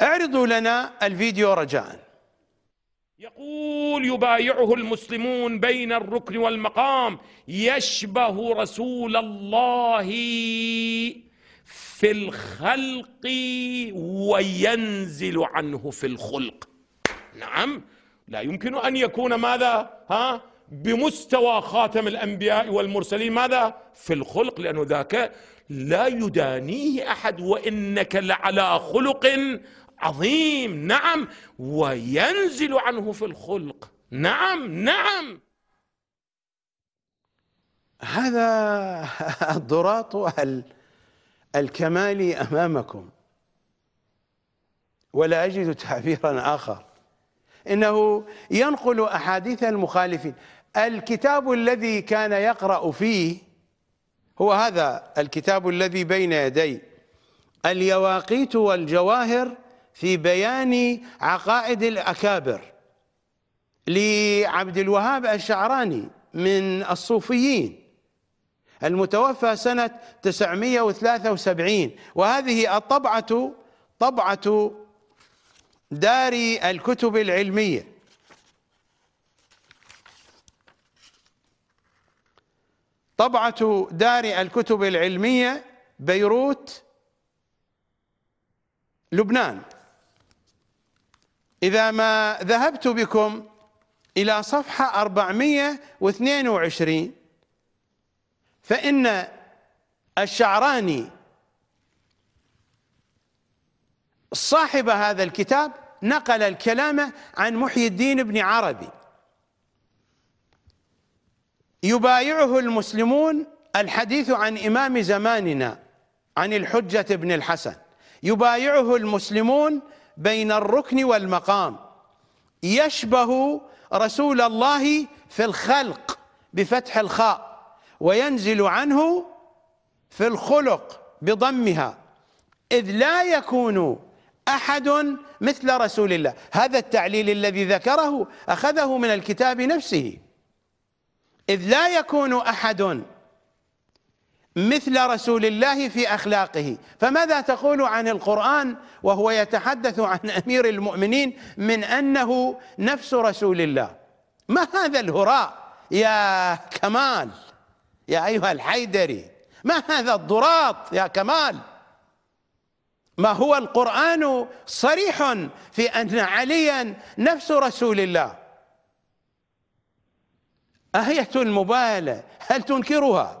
اعرضوا لنا الفيديو رجاء يقول يبايعه المسلمون بين الركن والمقام يشبه رسول الله في الخلق وينزل عنه في الخلق نعم لا يمكن ان يكون ماذا ها بمستوى خاتم الانبياء والمرسلين ماذا في الخلق لانه ذاك لا يدانيه احد وانك لعلى خلق عظيم نعم وينزل عنه في الخلق نعم نعم هذا الضراط الكمالي امامكم ولا اجد تعبيرا اخر انه ينقل احاديث المخالفين الكتاب الذي كان يقرا فيه هو هذا الكتاب الذي بين يدي اليواقيت والجواهر في بيان عقائد الأكابر لعبد الوهاب الشعراني من الصوفيين المتوفى سنة 973 وهذه الطبعة طبعة دار الكتب العلمية طبعة دار الكتب العلمية بيروت لبنان إذا ما ذهبت بكم إلى صفحة 422 فإن الشعراني صاحب هذا الكتاب نقل الكلام عن محي الدين بن عربي يبايعه المسلمون الحديث عن إمام زماننا عن الحجة بن الحسن يبايعه المسلمون بين الركن والمقام يشبه رسول الله في الخلق بفتح الخاء وينزل عنه في الخلق بضمها إذ لا يكون أحد مثل رسول الله هذا التعليل الذي ذكره أخذه من الكتاب نفسه إذ لا يكون أحد مثل رسول الله في أخلاقه فماذا تقول عن القرآن وهو يتحدث عن أمير المؤمنين من أنه نفس رسول الله ما هذا الهراء يا كمال يا أيها الحيدري ما هذا الضراط يا كمال ما هو القرآن صريح في أن عليا نفس رسول الله أهية المبالة هل تنكرها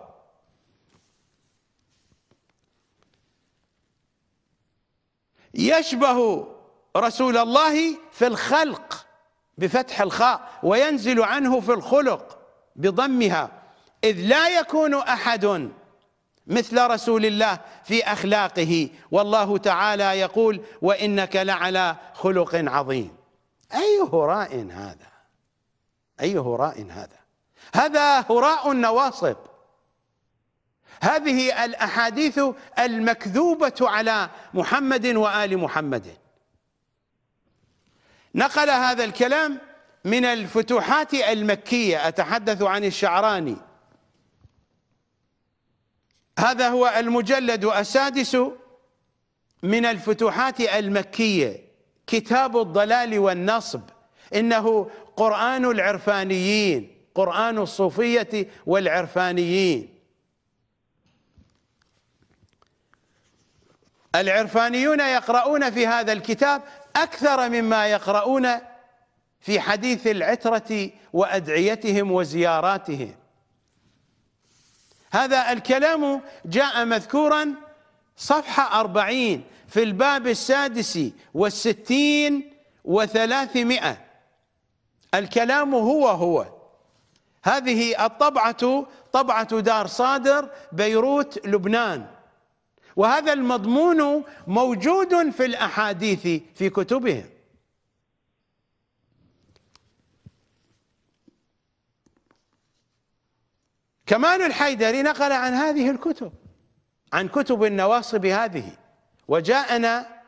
يشبه رسول الله في الخلق بفتح الخاء وينزل عنه في الخلق بضمها إذ لا يكون أحد مثل رسول الله في أخلاقه والله تعالى يقول وإنك لعلى خلق عظيم أي هراء هذا أي هراء هذا هذا هراء النواصب هذه الاحاديث المكذوبه على محمد وال محمد نقل هذا الكلام من الفتوحات المكيه اتحدث عن الشعراني هذا هو المجلد السادس من الفتوحات المكيه كتاب الضلال والنصب انه قران العرفانيين قران الصوفيه والعرفانيين العرفانيون يقرؤون في هذا الكتاب أكثر مما يقرؤون في حديث العترة وأدعيتهم وزياراتهم هذا الكلام جاء مذكورا صفحة أربعين في الباب السادس والستين وثلاثمائة الكلام هو هو هذه الطبعة طبعة دار صادر بيروت لبنان وهذا المضمون موجود في الأحاديث في كتبهم كمال الحيدري نقل عن هذه الكتب عن كتب النواصب هذه وجاءنا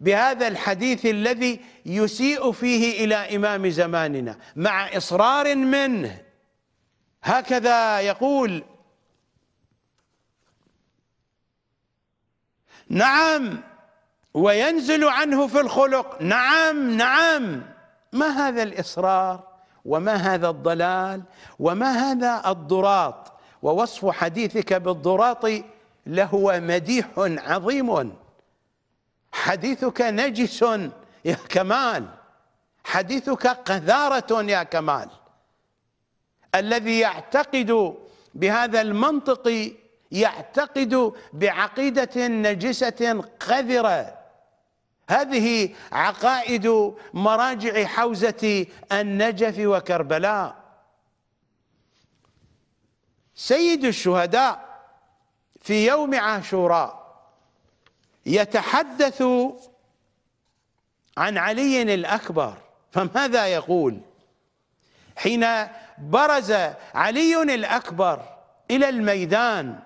بهذا الحديث الذي يسيء فيه إلى إمام زماننا مع إصرار منه هكذا يقول نعم وينزل عنه في الخلق نعم نعم ما هذا الإصرار وما هذا الضلال وما هذا الضراط ووصف حديثك بالضراط لهو مديح عظيم حديثك نجس يا كمال حديثك قذارة يا كمال الذي يعتقد بهذا المنطق يعتقد بعقيدة نجسة قذرة هذه عقائد مراجع حوزة النجف وكربلاء سيد الشهداء في يوم عاشوراء يتحدث عن علي الأكبر فماذا يقول حين برز علي الأكبر إلى الميدان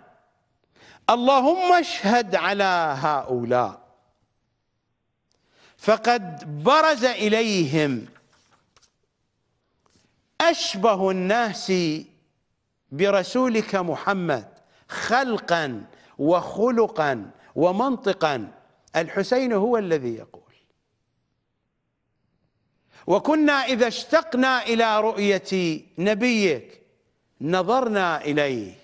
اللهم اشهد على هؤلاء فقد برز اليهم اشبه الناس برسولك محمد خلقا وخلقا ومنطقا الحسين هو الذي يقول وكنا اذا اشتقنا الى رؤيه نبيك نظرنا اليه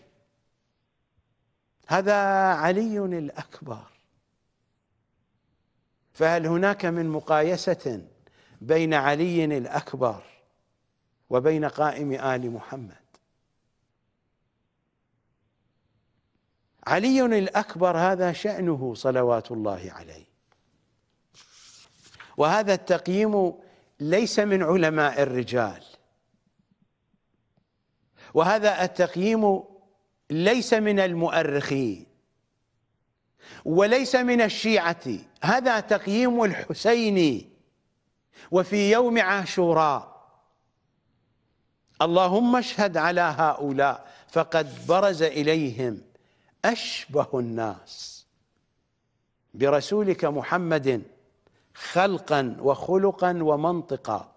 هذا علي الأكبر فهل هناك من مقايسة بين علي الأكبر وبين قائم آل محمد علي الأكبر هذا شأنه صلوات الله عليه وهذا التقييم ليس من علماء الرجال وهذا التقييم ليس من المؤرخين وليس من الشيعة هذا تقييم الحسيني وفي يوم عاشوراء اللهم اشهد على هؤلاء فقد برز إليهم أشبه الناس برسولك محمد خلقا وخلقا ومنطقا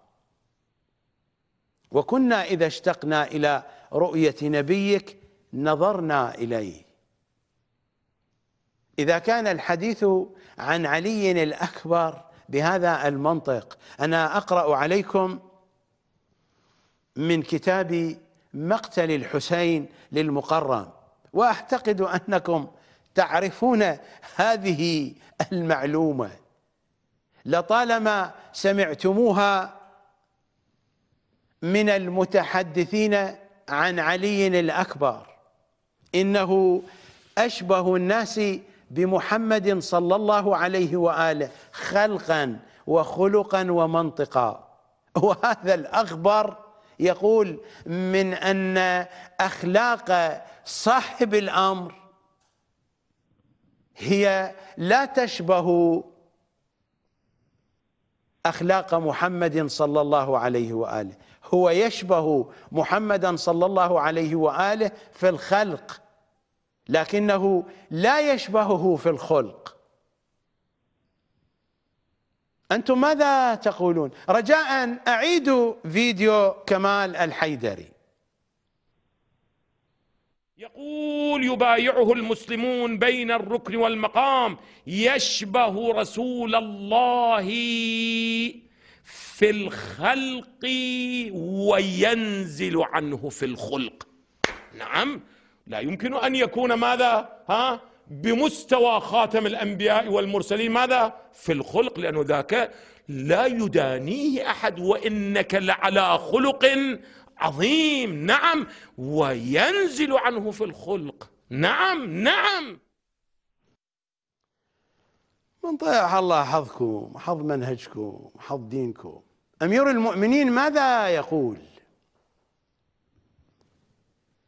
وكنا إذا اشتقنا إلى رؤية نبيك نظرنا إليه إذا كان الحديث عن علي الأكبر بهذا المنطق أنا أقرأ عليكم من كتاب مقتل الحسين للمقرم وأعتقد أنكم تعرفون هذه المعلومة لطالما سمعتموها من المتحدثين عن علي الأكبر إنه أشبه الناس بمحمد صلى الله عليه وآله خلقا وخلقا ومنطقا وهذا الأخبر يقول من أن أخلاق صاحب الأمر هي لا تشبه أخلاق محمد صلى الله عليه وآله هو يشبه محمدا صلى الله عليه وآله في الخلق لكنه لا يشبهه في الخلق أنتم ماذا تقولون رجاء أعيدوا فيديو كمال الحيدري يقول يبايعه المسلمون بين الركن والمقام يشبه رسول الله في الخلق وينزل عنه في الخلق نعم لا يمكن أن يكون ماذا ها بمستوى خاتم الأنبياء والمرسلين ماذا في الخلق لأنه ذاك لا يدانيه أحد وإنك لعلى خلق عظيم نعم وينزل عنه في الخلق نعم نعم من ضيع الله حظكم حظ منهجكم حظ دينكم أمير المؤمنين ماذا يقول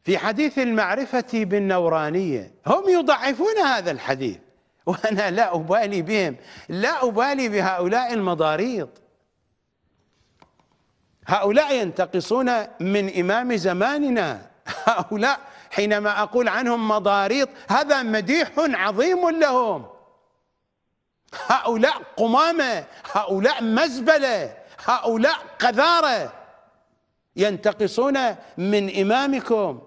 في حديث المعرفة بالنورانية هم يضعفون هذا الحديث وأنا لا أبالي بهم لا أبالي بهؤلاء المضاريط هؤلاء ينتقصون من إمام زماننا هؤلاء حينما أقول عنهم مضاريط هذا مديح عظيم لهم هؤلاء قمامة هؤلاء مزبلة هؤلاء قذارة ينتقصون من إمامكم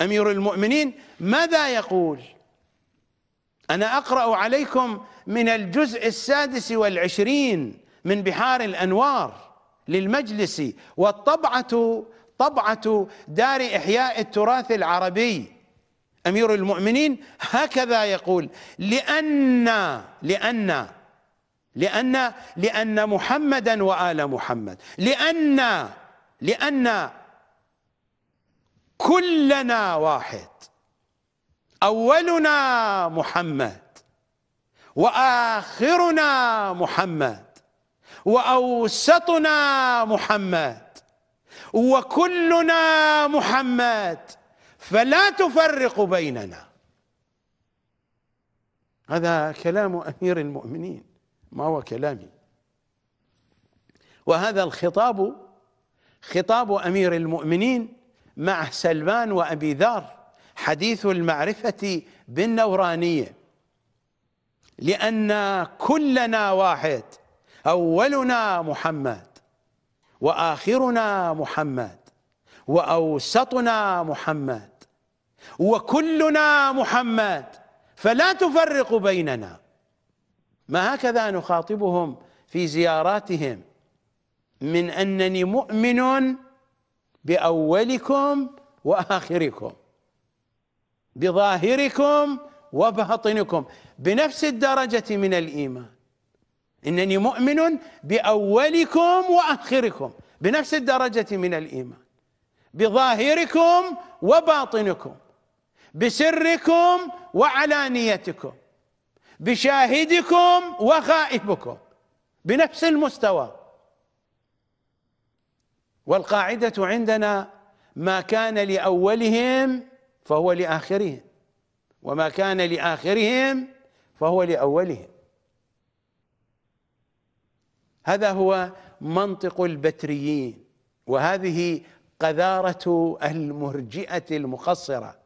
أمير المؤمنين ماذا يقول أنا أقرأ عليكم من الجزء السادس والعشرين من بحار الأنوار للمجلس والطبعة طبعة دار إحياء التراث العربي أمير المؤمنين هكذا يقول لأن لأن لأن لأن محمدا وآل محمد لأن لأن كلنا واحد اولنا محمد واخرنا محمد واوسطنا محمد وكلنا محمد فلا تفرق بيننا هذا كلام امير المؤمنين ما هو كلامي وهذا الخطاب خطاب امير المؤمنين مع سلمان وأبي ذر حديث المعرفة بالنورانية لأن كلنا واحد أولنا محمد وآخرنا محمد وأوسطنا محمد وكلنا محمد فلا تفرق بيننا ما هكذا نخاطبهم في زياراتهم من أنني مؤمن باولكم واخركم بظاهركم وباطنكم بنفس الدرجه من الايمان انني مؤمن باولكم واخركم بنفس الدرجه من الايمان بظاهركم وباطنكم بسركم وعلانيتكم بشاهدكم وغائبكم بنفس المستوى والقاعدة عندنا ما كان لأولهم فهو لآخرهم وما كان لآخرهم فهو لأولهم هذا هو منطق البتريين وهذه قذارة المرجئة المقصره